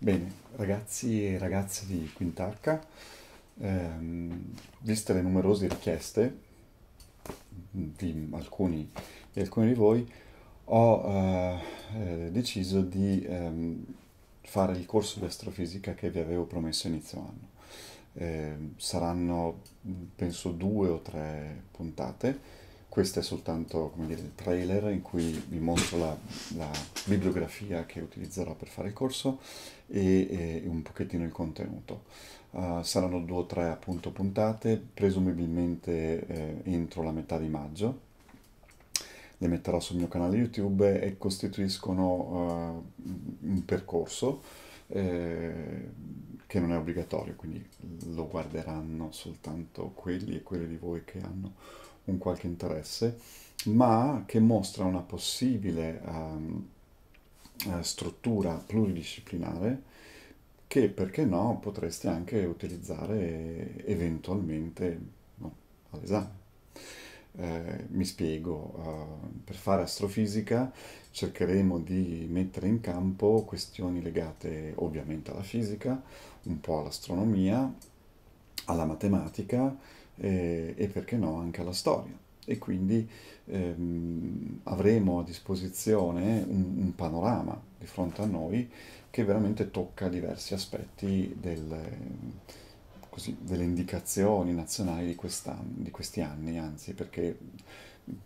Bene, ragazzi e ragazze di Quintarca, ehm, viste le numerose richieste di alcuni di, alcuni di voi, ho eh, eh, deciso di ehm, fare il corso di astrofisica che vi avevo promesso inizio anno. Eh, saranno, penso, due o tre puntate questo è soltanto dire, il trailer in cui vi mostro la, la, bibliografia che utilizzerò per fare il corso e, e un pochettino il contenuto. Uh, saranno due o tre appunto puntate, presumibilmente eh, entro la metà di maggio. Le metterò sul mio canale YouTube e costituiscono uh, un percorso eh, che non è obbligatorio, quindi lo guarderanno soltanto quelli e quelle di voi che hanno un qualche interesse, ma che mostra una possibile um, struttura pluridisciplinare che, perché no, potresti anche utilizzare eventualmente no, all'esame. Eh, mi spiego, uh, per fare astrofisica cercheremo di mettere in campo questioni legate ovviamente alla fisica, un po' all'astronomia, alla matematica, eh, e perché no anche alla storia. E quindi ehm, avremo a disposizione un, un, panorama di fronte a noi che veramente tocca diversi aspetti del, così, delle indicazioni nazionali di, di questi anni, anzi perché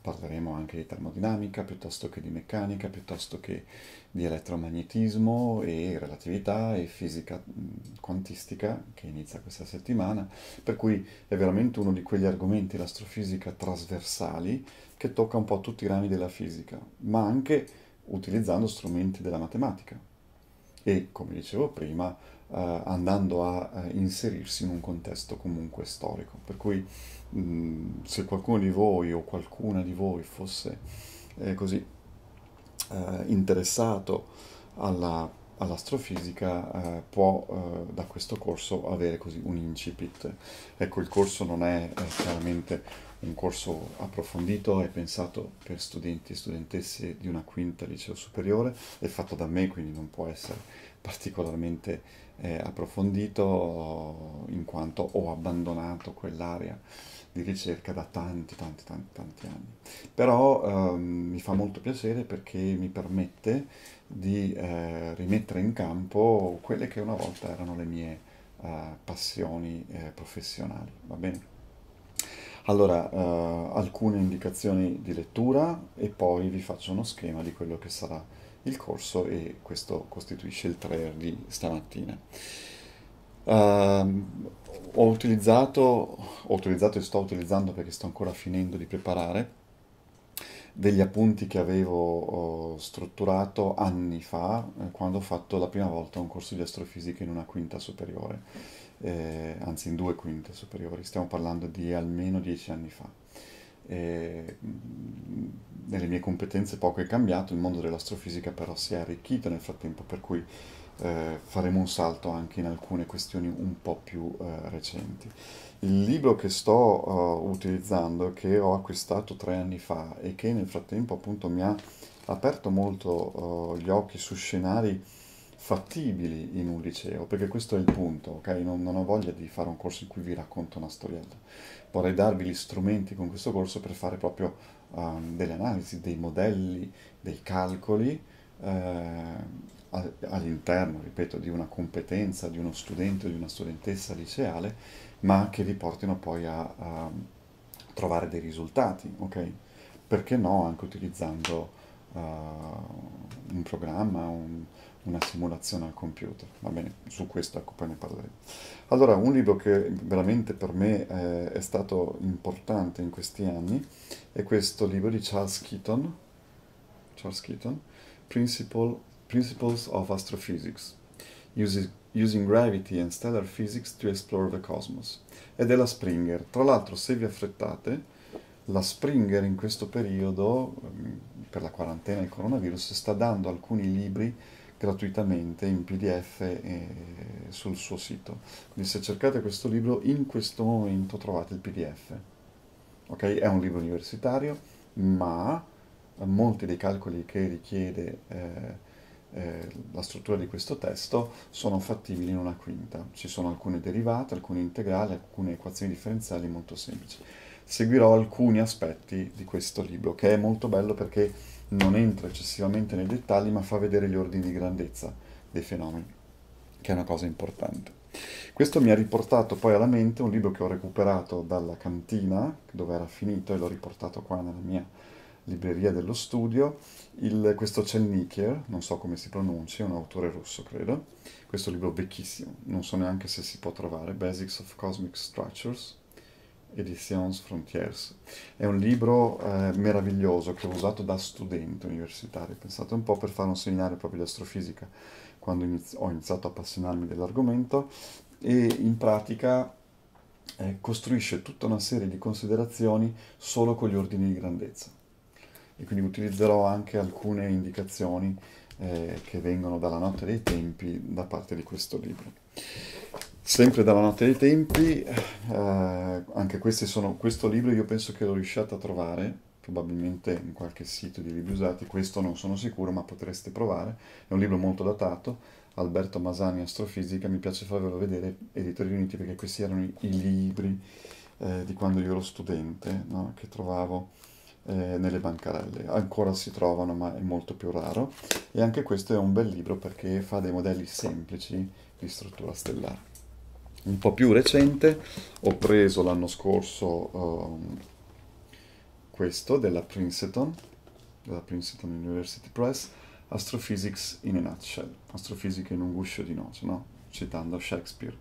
parleremo anche di termodinamica piuttosto che di meccanica, piuttosto che di elettromagnetismo e relatività e fisica mm, quantistica che inizia questa settimana, per cui è veramente uno di quegli argomenti, l'astrofisica, trasversali che tocca un po' tutti i rami della fisica, ma anche utilizzando strumenti della matematica e, come dicevo prima, eh, andando a eh, inserirsi in un contesto comunque storico. Per cui mh, se qualcuno di voi o qualcuna di voi fosse eh, così eh, interessato alla, all'astrofisica eh, può eh, da questo corso avere così un incipit. Ecco, il corso non è chiaramente un corso approfondito e pensato per studenti e studentesse di una quinta liceo superiore, è fatto da me quindi non può essere particolarmente eh, approfondito in quanto ho abbandonato quell'area di ricerca da tanti tanti tanti tanti anni. Però eh, mi fa molto piacere perché mi permette di eh, rimettere in campo quelle che una volta erano le mie eh, passioni eh, professionali, va bene? Allora, eh, alcune indicazioni di lettura e poi vi faccio uno schema di quello che sarà il corso e questo costituisce il trailer di stamattina. Uh, ho utilizzato, ho utilizzato e sto utilizzando perché sto ancora finendo di preparare degli appunti che avevo uh, strutturato anni fa eh, quando ho fatto la prima volta un corso di astrofisica in una quinta superiore eh, anzi in due quinte superiori, stiamo parlando di almeno dieci anni fa. E, mm, nelle mie competenze poco è cambiato, il mondo dell'astrofisica però si è arricchito nel frattempo, per cui eh, faremo un salto anche in alcune questioni un po' più eh, recenti. Il libro che sto uh, utilizzando, che ho acquistato tre anni fa e che nel frattempo appunto mi ha aperto molto uh, gli occhi su scenari fattibili in un liceo, perché questo è il punto, ok? Non, non, ho voglia di fare un corso in cui vi racconto una storiella. Vorrei darvi gli strumenti con questo corso per fare proprio um, delle analisi, dei modelli, dei calcoli eh, all'interno, ripeto, di una competenza di uno studente o di una studentessa liceale, ma che vi portino poi a, a trovare dei risultati, ok? Perché no, anche utilizzando uh, un programma, un, una simulazione al computer. Va bene, su questo ecco, poi ne parleremo. Allora, un libro che veramente per me eh, è stato importante in questi anni è questo libro di Charles Keaton, Charles Keaton Principle, Principles of Astrophysics, Uses, Using Gravity and Stellar Physics to Explore the Cosmos, ed è la Springer. Tra l'altro, se vi affrettate, la Springer in questo periodo, mm, per la quarantena e il coronavirus, sta dando alcuni libri gratuitamente in PDF eh, sul suo sito. Quindi se cercate questo libro, in questo momento trovate il PDF. Okay? È un libro universitario, ma molti dei calcoli che richiede eh, eh, la struttura di questo testo sono fattibili in una quinta. Ci sono alcune derivate, alcune integrali, alcune equazioni differenziali molto semplici. Seguirò alcuni aspetti di questo libro, che è molto bello perché non entra eccessivamente nei dettagli, ma fa vedere gli ordini di grandezza dei fenomeni, che è una cosa importante. Questo mi ha riportato poi alla mente un libro che ho recuperato dalla cantina, dove era finito, e l'ho riportato qua nella mia libreria dello studio, il, questo Chelnikier, non so come si pronuncia, è un autore russo credo, questo libro vecchissimo, non so neanche se si può trovare, Basics of Cosmic Structures, Editions Frontiers. È un libro eh, meraviglioso che ho usato da studente universitario, pensate un po' per fare un seminario proprio di astrofisica, quando iniz- ho iniziato a appassionarmi dell'argomento e in pratica eh, costruisce tutta una serie di considerazioni solo con gli ordini di grandezza. E quindi utilizzerò anche alcune indicazioni eh, che vengono dalla notte dei tempi da parte di questo libro. Sempre dalla notte dei tempi, eh, anche sono, questo libro io penso che lo riusciate a trovare, probabilmente in qualche sito di libri usati, questo non sono sicuro, ma potreste provare, è un libro molto datato, Alberto Masani Astrofisica, mi piace farvelo vedere, Editori Uniti, perché questi erano i, i libri eh, di quando io ero studente, no? che trovavo eh, nelle bancarelle, ancora si trovano ma è molto più raro, e anche questo è un bel libro perché fa dei modelli semplici di struttura stellare un po' più recente, ho preso l'anno scorso um, questo della Princeton, della Princeton University Press, Astrophysics in a Nutshell, Astrofisica in un guscio di noce, no? citando Shakespeare.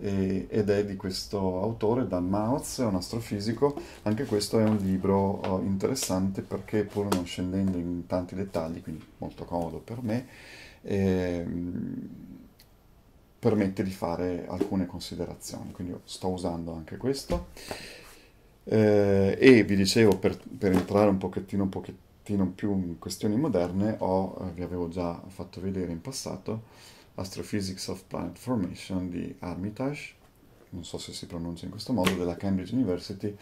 E, ed è di questo autore, Dan Mautz, un astrofisico. Anche questo è un libro uh, interessante perché, pur non scendendo in tanti dettagli, quindi molto comodo per me, eh, permette di fare alcune considerazioni, quindi sto usando anche questo. Eh, e vi dicevo, per, per, entrare un pochettino, un pochettino più in questioni moderne, ho, eh, vi avevo già fatto vedere in passato Astrophysics of Planet Formation di Armitage, non so se si pronuncia in questo modo, della Cambridge University,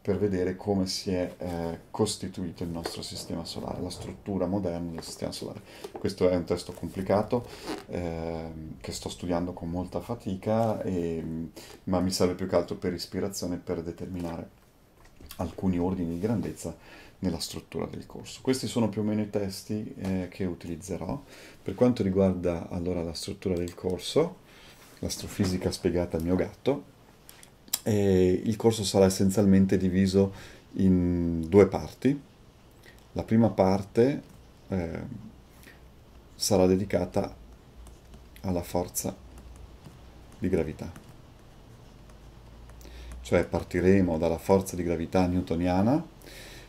per vedere come si è eh, costituito il nostro sistema solare, la struttura moderna del sistema solare. Questo è un testo complicato eh, che sto studiando con molta fatica, e, mm, ma mi serve più che altro per ispirazione per determinare alcuni ordini di grandezza nella struttura del corso. Questi sono più o meno i testi eh, che utilizzerò. Per quanto riguarda allora la struttura del corso, l'astrofisica spiegata al mio gatto, e il corso sarà essenzialmente diviso in due parti. La prima parte eh, sarà dedicata alla forza di gravità. Cioè partiremo dalla forza di gravità newtoniana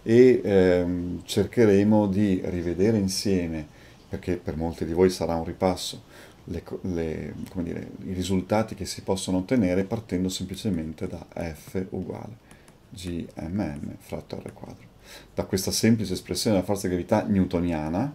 e ehm, cercheremo di rivedere insieme, perché per molti di voi sarà un ripasso, le, le, dire, i risultati che si possono ottenere partendo semplicemente da f uguale gmn fratto r quadro. Da questa semplice espressione della forza di gravità newtoniana,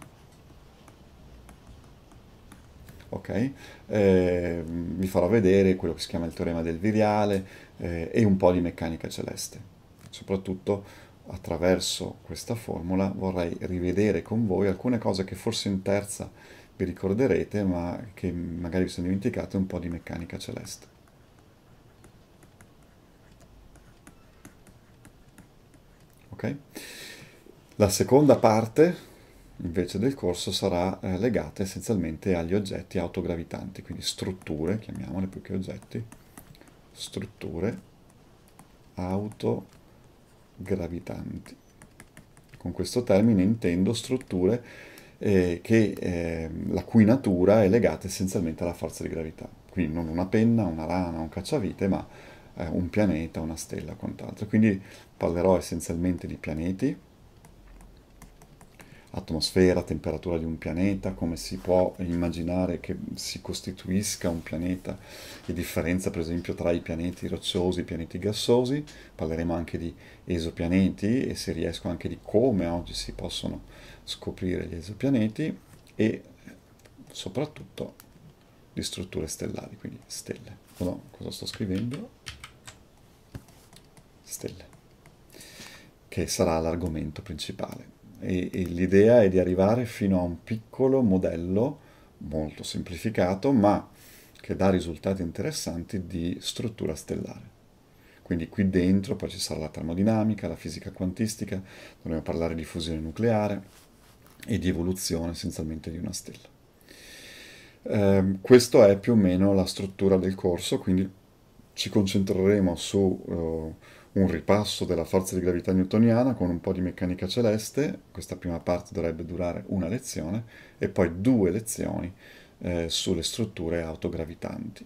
ok, eh, vi farò vedere quello che si chiama il teorema del viriale eh, e un po' di meccanica celeste. Soprattutto attraverso questa formula vorrei rivedere con voi alcune cose che forse in terza vi ricorderete, ma che magari vi sono dimenticate, un po' di meccanica celeste. Ok? La seconda parte invece del corso sarà eh, legata essenzialmente agli oggetti autogravitanti, quindi strutture, chiamiamole più che oggetti, strutture autogravitanti. Con questo termine intendo strutture eh, che, eh, la cui natura è legata essenzialmente alla forza di gravità. Quindi non una penna, una rana, un cacciavite, ma eh, un pianeta, una stella, quant'altro. Quindi parlerò essenzialmente di pianeti, atmosfera, temperatura di un pianeta, come si può immaginare che si costituisca un pianeta, e differenza per esempio tra i pianeti rocciosi e i pianeti gassosi, parleremo anche di esopianeti e se riesco anche di come oggi si possono scoprire gli esopianeti e soprattutto di strutture stellari, quindi stelle. No, cosa sto scrivendo? Stelle, che sarà l'argomento principale e, e l'idea è di arrivare fino a un piccolo modello molto semplificato ma che dà risultati interessanti di struttura stellare. Quindi qui dentro poi ci sarà la termodinamica, la fisica quantistica, dovremo parlare di fusione nucleare e di evoluzione essenzialmente di una stella. Eh, questa è più o meno la struttura del corso, quindi ci concentreremo su eh, un ripasso della forza di gravità newtoniana con un po' di meccanica celeste, questa prima parte dovrebbe durare una lezione, e poi due lezioni eh, sulle strutture autogravitanti.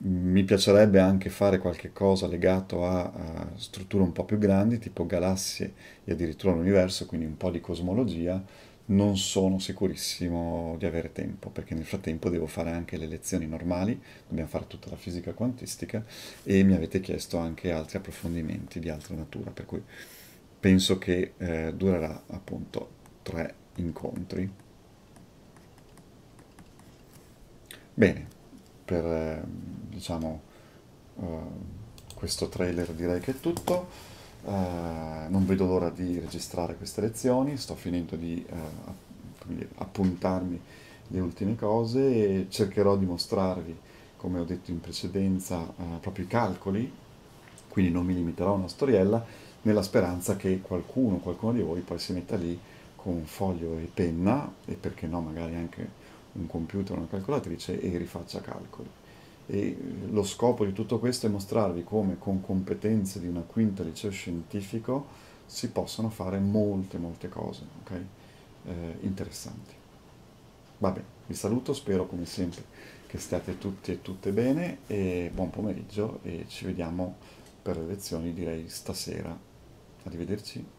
Mi piacerebbe anche fare qualche cosa legato a, a strutture un po' più grandi, tipo galassie e addirittura l'universo, quindi un po' di cosmologia, non sono sicurissimo di avere tempo, perché nel frattempo devo fare anche le lezioni normali, dobbiamo fare tutta la fisica quantistica e mi avete chiesto anche altri approfondimenti di altra natura, per cui penso che eh, durerà appunto tre incontri. Bene, per eh, diciamo eh, questo trailer direi che è tutto. Eh, non vedo l'ora di registrare queste lezioni, sto finendo di eh, appuntarmi le ultime cose e cercherò di mostrarvi, come ho detto in precedenza, eh, proprio i calcoli, quindi non mi limiterò a una storiella, nella speranza che qualcuno, qualcuno di voi poi si metta lì con un foglio e penna e perché no magari anche un computer, o una calcolatrice e rifaccia calcoli. E lo scopo di tutto questo è mostrarvi come con competenze di una quinta liceo scientifico si possono fare molte, molte cose, ok? Eh, interessanti. Va bene, vi saluto, spero come sempre che stiate tutti e tutte bene e buon pomeriggio e ci vediamo per le lezioni direi stasera. Arrivederci.